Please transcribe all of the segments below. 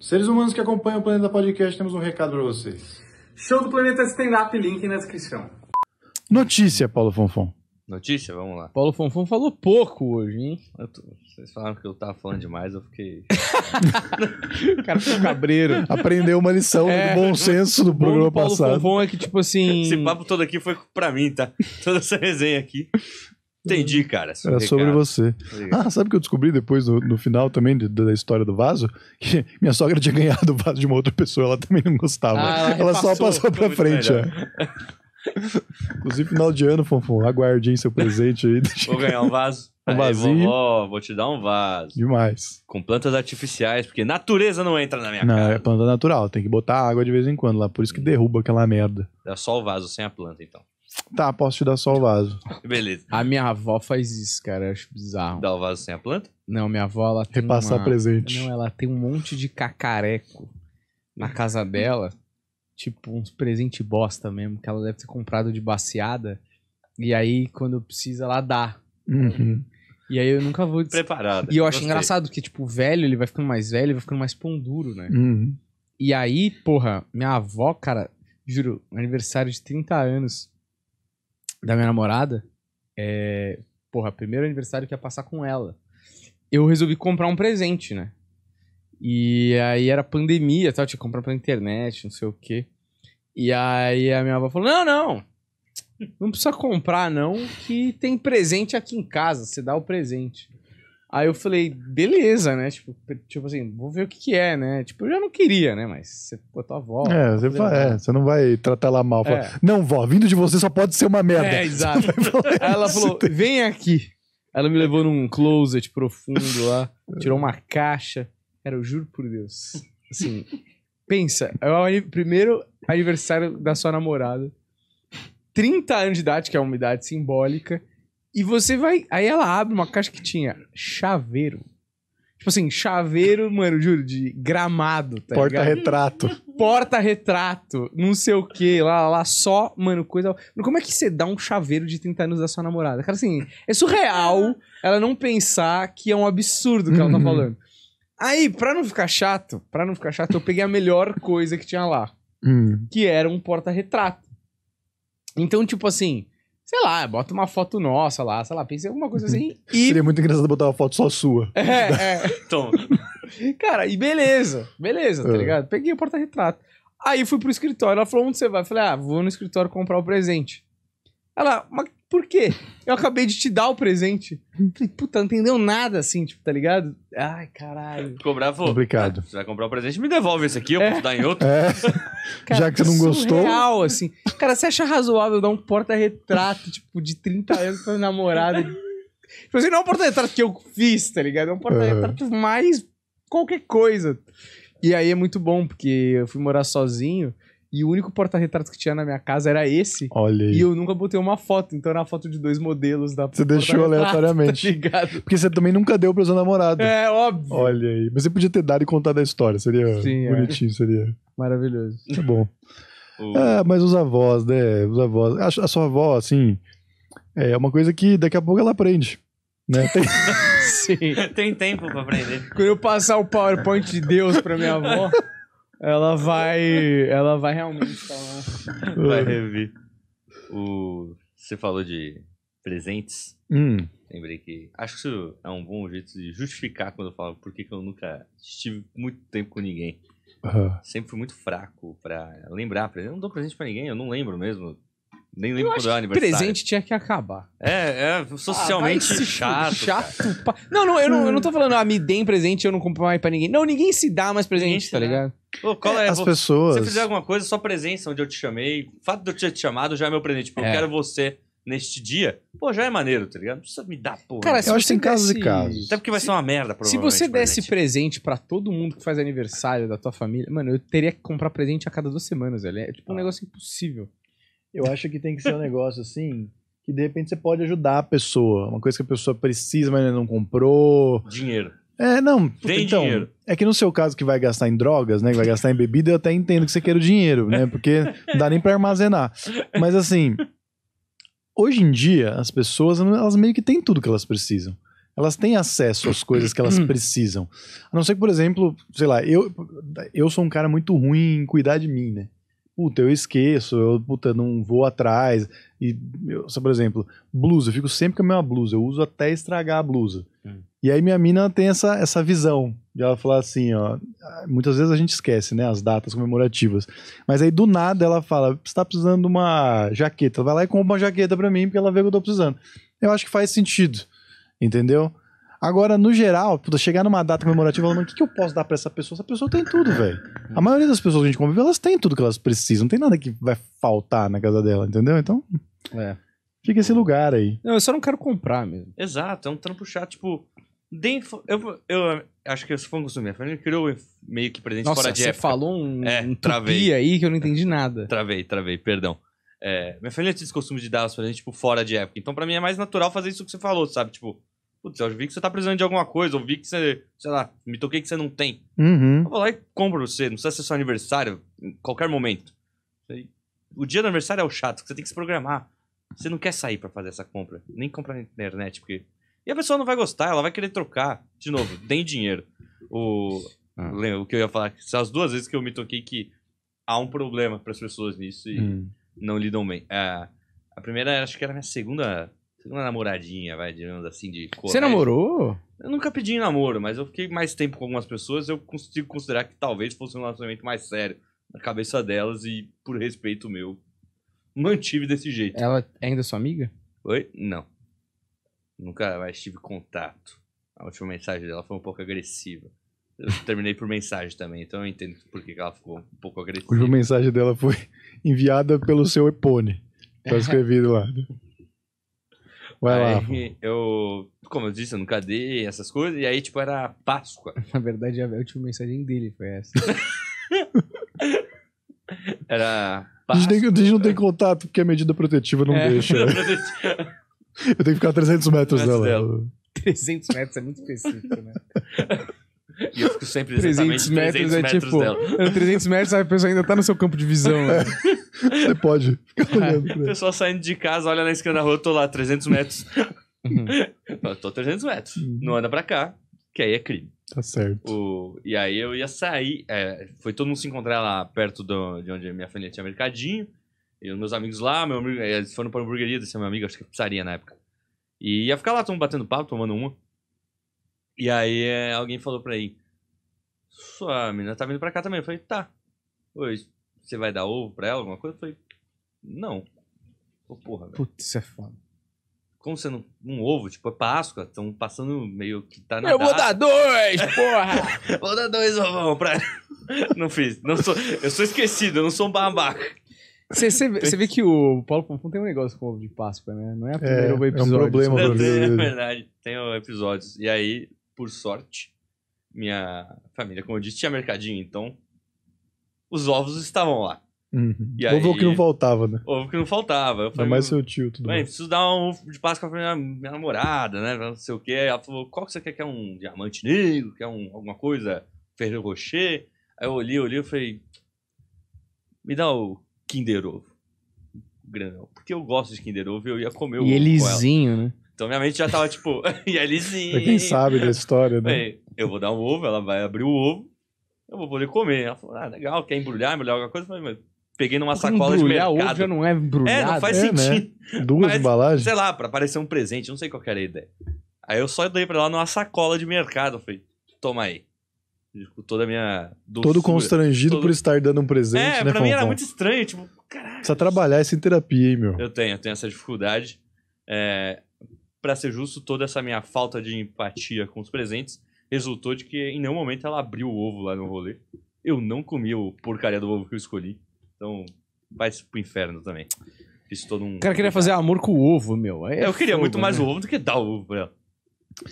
Seres humanos que acompanham o Planeta Podcast, temos um recado para vocês. Show do Planeta Stand Up, link na descrição. Notícia, Paulo Fonfon. Notícia, vamos lá. Paulo Fonfon falou pouco hoje, hein? Tô... Vocês falaram que eu tava falando demais, eu fiquei. o cara ficou cabreiro. Aprendeu uma lição é, do bom senso do programa Paulo passado. Paulo Fonfon é que, tipo assim. Esse papo todo aqui foi pra mim, tá? Toda essa resenha aqui. Entendi, cara. Era recado. sobre você. Ah, sabe o que eu descobri depois, no, no final também de, da história do vaso? Que minha sogra tinha ganhado o vaso de uma outra pessoa, ela também não gostava. Ah, ela só passou pra frente. É. Inclusive, final de ano, Fonfon, aguarde hein, seu presente aí. Vou ganhar um vaso. Um vasinho. Aí, vou te dar um vaso. Demais. Com plantas artificiais, porque natureza não entra na minha não, casa. Não, é planta natural, tem que botar água de vez em quando lá, por isso que derruba aquela merda. Dá é só o vaso sem a planta, então. Tá, posso te dar só o vaso. Beleza. A minha avó faz isso, cara. Eu acho bizarro. Dá o vaso sem a planta? Não, minha avó, ela tem Repassar uma... presente. Não, ela tem um monte de cacareco na casa dela. tipo, uns presente bosta mesmo, que ela deve ter comprado de baseada. E aí, quando precisa, ela dá. Uhum. E aí eu nunca vou... Preparada. E eu acho engraçado, que tipo, o velho, ele vai ficando mais velho, vai ficando mais pão duro, né? Uhum. E aí, porra, minha avó, cara, juro, aniversário de 30 anos da minha namorada, é, porra, é primeiro aniversário que ia passar com ela. Eu resolvi comprar um presente, né? E aí era pandemia, tal, tinha que comprar pela internet, não sei o quê. E aí a minha avó falou: "Não, não. Não precisa comprar não, que tem presente aqui em casa, você dá o presente". Aí eu falei, beleza, né? Tipo, tipo assim, vou ver o que, que é, né? Tipo, eu já não queria, né? Mas você, pô, tua avó. É, você, vai, é, você não vai tratar ela mal. É. Fala, não, vó, vindo de você só pode ser uma merda. É, exato. Aí é, ela falou, vem aqui. Ela me levou num closet profundo lá, tirou uma caixa. era eu juro por Deus. Assim, pensa, é o primeiro aniversário da sua namorada. 30 anos de idade, que é uma idade simbólica. E você vai. Aí ela abre uma caixa que tinha chaveiro. Tipo assim, chaveiro, mano, juro, de gramado, tá Porta-retrato. Porta-retrato, não sei o que, lá, lá, só, mano, coisa. Como é que você dá um chaveiro de 30 anos da sua namorada? Cara, assim, é surreal ela não pensar que é um absurdo que ela tá uhum. falando. Aí, pra não ficar chato, pra não ficar chato, eu peguei a melhor coisa que tinha lá. Hum. que era um porta-retrato. Então, tipo assim, sei lá, bota uma foto nossa lá, sei lá, pensa em alguma coisa assim. e... Seria muito engraçado botar uma foto só sua. É, é. Então. Cara, e beleza, beleza, tá é. ligado? Peguei o porta-retrato. Aí fui pro escritório, ela falou: onde você vai? Eu falei: ah, vou no escritório comprar o presente. Ela, mas por quê? Eu acabei de te dar o presente. Falei, puta, não entendeu nada assim, tipo, tá ligado? Ai, caralho. Ficou bravo? Complicado. Ah, você vai comprar o um presente, me devolve esse aqui, eu é. posso dar em outro. É. Cara, Já que você não é gostou. Surreal, assim. Cara, você acha razoável dar um porta-retrato, tipo, de 30 anos pra namorada? Tipo assim, não é um porta-retrato que eu fiz, tá ligado? É um porta-retrato uhum. mais qualquer coisa. E aí é muito bom, porque eu fui morar sozinho. E o único porta-retratos que tinha na minha casa era esse. Olha aí. E eu nunca botei uma foto. Então era a foto de dois modelos da Você deixou tá aleatoriamente. Tá Porque você também nunca deu o seu namorado. É, óbvio. Olha aí. Mas você podia ter dado e contado a história. Seria Sim, é. bonitinho, é. seria. Maravilhoso. Tá bom. Uh. Ah, mas os avós, né? Os avós. A, sua avó, assim, é uma coisa que daqui a pouco ela aprende. Né? Tem... Sim. Tem tempo pra aprender. Quando eu passar o PowerPoint de Deus pra minha avó. Ela vai. Ela vai realmente falar. Vai revir O, você falou de presentes. Hum. Lembrei que. Acho que isso é um bom jeito de justificar quando eu falo por que, que eu nunca estive muito tempo com ninguém. Uhum. Sempre fui muito fraco para lembrar. Eu não dou presente para ninguém, eu não lembro mesmo. Nem lembro do é aniversário. Presente tinha que acabar. É, é socialmente ah, chato. Chato. Pa... Não, não eu, não, eu não tô falando, ah, me deem presente eu não compro mais pra ninguém. Não, ninguém se dá mais presente, se tá ligado? Pô, qual é, é as pessoas. Se você fizer alguma coisa, só presença onde eu te chamei. O fato de eu ter te chamado já é meu presente. Porque é. eu quero você neste dia, pô, já é maneiro, tá ligado? Não precisa me dar porra. Cara, eu acho que tem casos e casos. Até porque vai se, ser uma merda, provavelmente. Se você desse presente para todo mundo que faz aniversário da tua família, mano, eu teria que comprar presente a cada duas semanas, velho. É tipo um ah. negócio impossível. Eu acho que tem que ser um negócio assim que de repente você pode ajudar a pessoa. Uma coisa que a pessoa precisa, mas não comprou. Dinheiro. É, não. Tem então, dinheiro. É que no seu caso que vai gastar em drogas, né? Que vai gastar em bebida, eu até entendo que você quer o dinheiro, né? Porque não dá nem para armazenar. Mas assim, hoje em dia, as pessoas, elas meio que têm tudo que elas precisam. Elas têm acesso às coisas que elas hum. precisam. A não ser que, por exemplo, sei lá, eu, eu sou um cara muito ruim em cuidar de mim, né? puta, eu esqueço, eu puta, não vou atrás. E, eu, só por exemplo, blusa, eu fico sempre com a minha blusa, eu uso até estragar a blusa. Hum. E aí minha mina tem essa, essa visão de ela falar assim, ó, muitas vezes a gente esquece, né, as datas comemorativas. Mas aí do nada ela fala, você tá precisando de uma jaqueta, vai lá e compra uma jaqueta para mim, porque ela vê que eu tô precisando. Eu acho que faz sentido, entendeu? Agora, no geral, puta, chegar numa data comemorativa falando, o que, que eu posso dar para essa pessoa? Essa pessoa tem tudo, velho. A maioria das pessoas que a gente convive, elas têm tudo que elas precisam. Não tem nada que vai faltar na casa dela, entendeu? Então. É. Fica esse lugar aí. Não, eu só não quero comprar mesmo. Exato, é um trampo chato, tipo. Deem, eu, eu acho que eu sou fã Minha família criou meio que presente Nossa, fora de você época. falou um, é, um travei aí que eu não entendi nada. Travei, travei, perdão. É, minha família tinha esse costume de dar os presentes, tipo, fora de época. Então, pra mim, é mais natural fazer isso que você falou, sabe? Tipo, Putz, eu vi que você tá precisando de alguma coisa, eu vi que você, sei lá, me toquei que você não tem. Uhum. Eu vou lá e compro você, não precisa ser seu aniversário, em qualquer momento. O dia do aniversário é o chato, você tem que se programar. Você não quer sair para fazer essa compra, nem comprar na internet, porque. E a pessoa não vai gostar, ela vai querer trocar. De novo, tem dinheiro. O, ah. o que eu ia falar, as duas vezes que eu me toquei que há um problema para as pessoas nisso e hum. não lidam bem. É... a primeira, acho que era a minha segunda uma é namoradinha, vai, digamos assim, de colégio. Você namorou? Eu nunca pedi namoro, mas eu fiquei mais tempo com algumas pessoas, eu consigo considerar que talvez fosse um relacionamento mais sério na cabeça delas e, por respeito meu, mantive desse jeito. Ela é ainda sua amiga? Oi? Não. Nunca mais tive contato. A última mensagem dela foi um pouco agressiva. Eu terminei por mensagem também, então eu entendo por que ela ficou um pouco agressiva. A última mensagem dela foi enviada pelo seu Epone. Tá escrevido lá. Vai lá. Aí eu, como eu disse, eu nunca dei essas coisas. E aí, tipo, era Páscoa. Na verdade, a última mensagem dele foi essa. era Páscoa. A gente, não tem contato porque a medida protetiva não é, deixa. Né? eu tenho que ficar a 300 metros dela. dela. 300 metros é muito específico, né? E eu fico sempre 300 metros 300 é metros tipo, Dela. 300 é, metros, a pessoa ainda tá no seu campo de visão. É. Você pode ficar olhando. A pessoa saindo de casa, olha na esquerda da rua, eu tô lá, 300 metros. Uhum. eu tô 300 metros. Uhum. Não anda pra cá, que aí é crime. Tá certo. O, e aí eu ia sair. É, foi todo mundo se encontrar lá perto do, de onde a minha família tinha mercadinho. E os meus amigos lá, meu amigo, é, eles foram pra hamburgueria desse meu amigo, acho que é pizzaria na época. E ia ficar lá, todo mundo batendo papo, tomando uma. E aí é, alguém falou pra mim, sua menina tá vindo pra cá também. Eu falei, tá. Oi, você vai dar ovo pra ela, alguma coisa? Eu falei, não. Pô, porra, velho. Putz, isso é foda. Como você não. Um ovo, tipo, é Páscoa, estão passando meio que tá na. Eu vou dar dois, porra! vou dar dois ovão pra. não fiz. Não sou, eu sou esquecido, eu não sou um babaca. Você vê que o Paulo Pompom tem um negócio com ovo de Páscoa, né? Não é a primeira é, episódio. É um problema, assim. é né? verdade. Tem episódios. E aí, por sorte, minha família, como eu disse, tinha mercadinho, então os ovos estavam lá. Uhum. E ovo aí, que não faltava, né? Ovo que não faltava. Eu falei, mais hum, seu tio, tudo bem. preciso dar um ovo de Páscoa pra minha, minha namorada, né? Não sei o quê. Ela falou: qual que você quer? Quer um diamante negro? Quer um, alguma coisa? Ferreiro Rocher? Aí eu olhei, olhei e falei: me dá o Kinder Ovo. Grandão. Porque eu gosto de Kinder Ovo e eu ia comer o E ovo né? Então minha mente já tava tipo, e é Pra quem sabe da história, né? Bem, eu vou dar um ovo, ela vai abrir o ovo, eu vou poder comer. Ela falou, ah, legal, quer embrulhar, embrulhar alguma coisa? Eu falei, mas peguei numa Porque sacola de mercado. embrulhar ovo já não é embrulhado. É, não faz é, né? sentido. Né? Duas embalagens. Sei lá, para parecer um presente, não sei qual era a ideia. Aí eu só dei para ela numa sacola de mercado. Eu falei, toma aí. Com toda a minha doçura, Todo constrangido todo... por estar dando um presente, é, né? Pra mim era muito estranho, tipo, caralho. Precisa trabalhar isso em terapia, hein, meu? Eu tenho, eu tenho essa dificuldade. É, para ser justo, toda essa minha falta de empatia com os presentes resultou de que em nenhum momento ela abriu o ovo lá no rolê. Eu não comi o porcaria do ovo que eu escolhi. Então, vai pro inferno também. Fiz todo um. O cara queria fazer amor com o ovo, meu. é eu queria fogo, muito mais né? o ovo do que dar o ovo pra ela.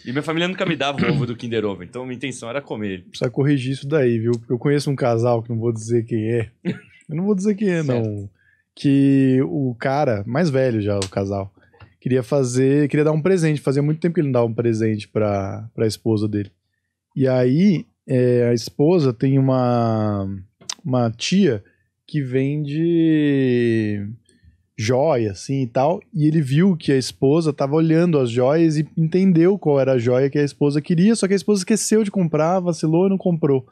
E minha família nunca me dava o ovo do Kinder Ovo, então minha intenção era comer ele. Precisa corrigir isso daí, viu? Porque eu conheço um casal que não vou dizer quem é. Eu não vou dizer quem é, certo. não. Que o cara, mais velho já, o casal, queria fazer, queria dar um presente. Fazia muito tempo que ele não dava um presente pra, pra esposa dele. E aí é, a esposa tem uma, uma tia que vende joia, assim e tal. E ele viu que a esposa estava olhando as joias e entendeu qual era a joia que a esposa queria, só que a esposa esqueceu de comprar, vacilou e não comprou.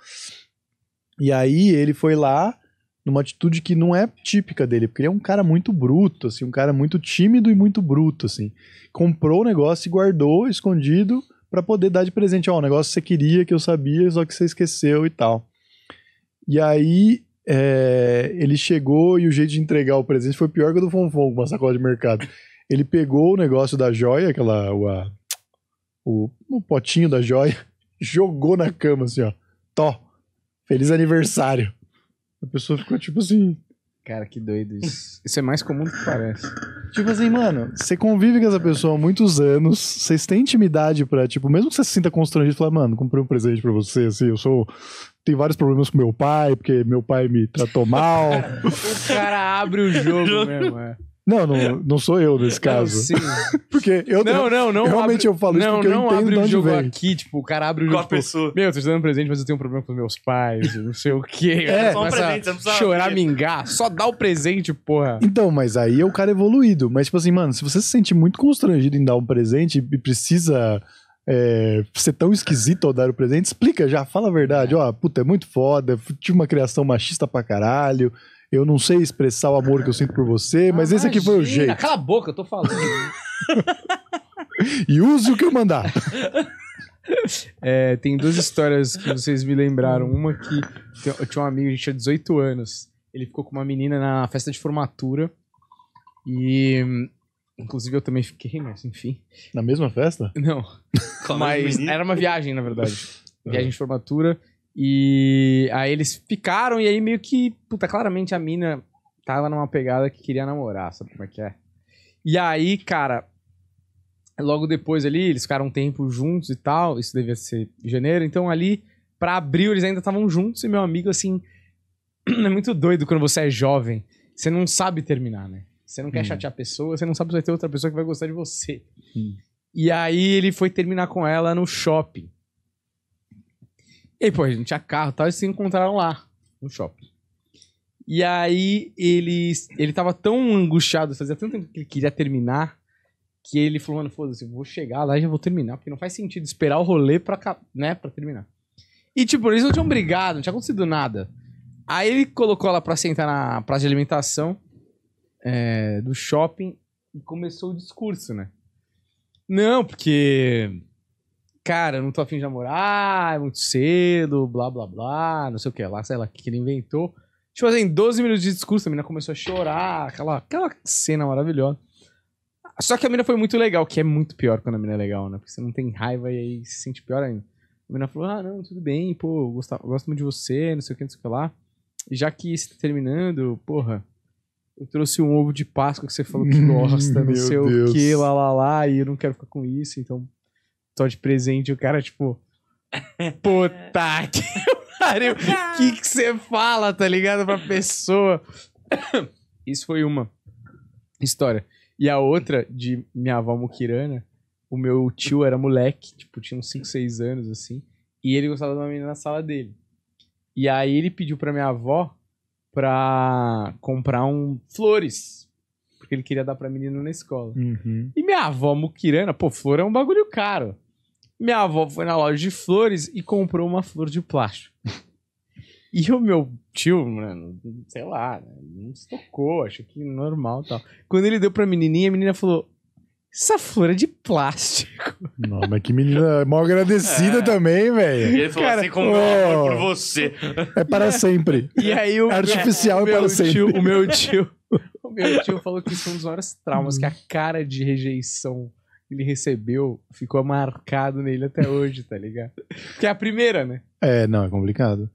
E aí ele foi lá numa atitude que não é típica dele, porque ele é um cara muito bruto, assim, um cara muito tímido e muito bruto, assim. Comprou o negócio e guardou escondido para poder dar de presente. Ó, oh, um negócio que você queria, que eu sabia, só que você esqueceu e tal. E aí é, ele chegou e o jeito de entregar o presente foi pior que o do Fonfon, uma sacola de mercado. Ele pegou o negócio da joia, aquela. O, a, o, o potinho da joia, jogou na cama assim, ó. Tó, feliz aniversário. A pessoa ficou tipo assim. Cara, que doido isso. Isso é mais comum do que parece. Tipo assim, mano, você convive com essa pessoa há muitos anos, vocês têm intimidade pra, tipo, mesmo que você se sinta constrangido, falar, mano, comprei um presente pra você, assim, eu sou tem vários problemas com meu pai, porque meu pai me tratou mal. o cara abre o jogo mesmo, é. Não, não, é. não sou eu nesse é, caso. Não, porque eu não, não, não realmente abre, eu falo isso porque não eu entendo abre o jogo aqui, tipo, o cara abre o jogo. Com a pessoa. Meu, tô te dando presente, mas eu tenho um problema com os meus pais, não sei o quê. É, só um presente, não chorar, mingar, só dá o presente, porra. Então, mas aí é o cara evoluído. Mas, tipo assim, mano, se você se sente muito constrangido em dar um presente e precisa é, ser tão esquisito ao dar o presente, explica já, fala a verdade. É. Ó, puta, é muito foda, tive uma criação machista pra caralho. Eu não sei expressar o amor que eu sinto por você, ah, mas esse aqui foi o jeito. Cala a boca, eu tô falando. e use o que eu mandar. É, tem duas histórias que vocês me lembraram. Uma que eu tinha um amigo, a gente tinha 18 anos. Ele ficou com uma menina na festa de formatura. E. Inclusive eu também fiquei, mas enfim. Na mesma festa? Não. mas era uma viagem, na verdade. Viagem de formatura. E aí eles ficaram, e aí meio que, puta, claramente a mina tava numa pegada que queria namorar, sabe como é que é? E aí, cara, logo depois ali, eles ficaram um tempo juntos e tal, isso devia ser janeiro, então ali, pra abril, eles ainda estavam juntos, e meu amigo, assim, é muito doido quando você é jovem, você não sabe terminar, né? Você não quer hum. chatear a pessoa, você não sabe se vai ter outra pessoa que vai gostar de você. Hum. E aí ele foi terminar com ela no shopping. E aí, pô, a gente tinha carro e tal, e se encontraram lá, no shopping. E aí ele, ele tava tão angustiado, fazia tanto tempo que ele queria terminar, que ele falou, mano, foda-se, vou chegar lá e já vou terminar, porque não faz sentido esperar o rolê pra, né, pra terminar. E, tipo, eles não tinham brigado, não tinha acontecido nada. Aí ele colocou ela pra sentar na praça de alimentação é, do shopping e começou o discurso, né? Não, porque cara, não tô afim de namorar, é muito cedo, blá blá blá, não sei o que lá, sei lá o que ele inventou. Tipo em assim, 12 minutos de discurso, a menina começou a chorar, aquela, aquela cena maravilhosa. Só que a menina foi muito legal, que é muito pior quando a menina é legal, né? Porque você não tem raiva e aí se sente pior ainda. A menina falou, ah, não, tudo bem, pô, gosto, gosto muito de você, não sei o que, não sei o que lá. E já que está terminando, porra, eu trouxe um ovo de Páscoa que você falou que gosta, não sei Deus. o que, lá, lá, lá, e eu não quero ficar com isso, então só de presente. o cara, tipo. Puta que pariu! O ah. que você fala, tá ligado? Pra pessoa. Isso foi uma história. E a outra, de minha avó Mukirana, o meu tio era moleque, tipo, tinha uns 5, 6 anos, assim. E ele gostava de uma menina na sala dele. E aí ele pediu pra minha avó pra comprar um flores. Porque ele queria dar pra menina na escola. Uhum. E minha avó Mukirana, pô, flor é um bagulho caro. Minha avó foi na loja de flores e comprou uma flor de plástico. E o meu tio, mano, sei lá, né, não se tocou, acho que normal e tal. Quando ele deu pra menininha, a menina falou: Essa flor é de plástico. Não, mas que menina é mal agradecida é. também, velho. Ele falou Cara, assim: Como oh, por você. É para sempre. E aí o. É artificial é, o para sempre. o meu tio. O meu tio falou que isso é um dos maiores traumas, que é a cara de rejeição ele recebeu ficou marcado nele até hoje, tá ligado? Que é a primeira, né? É, não, é complicado.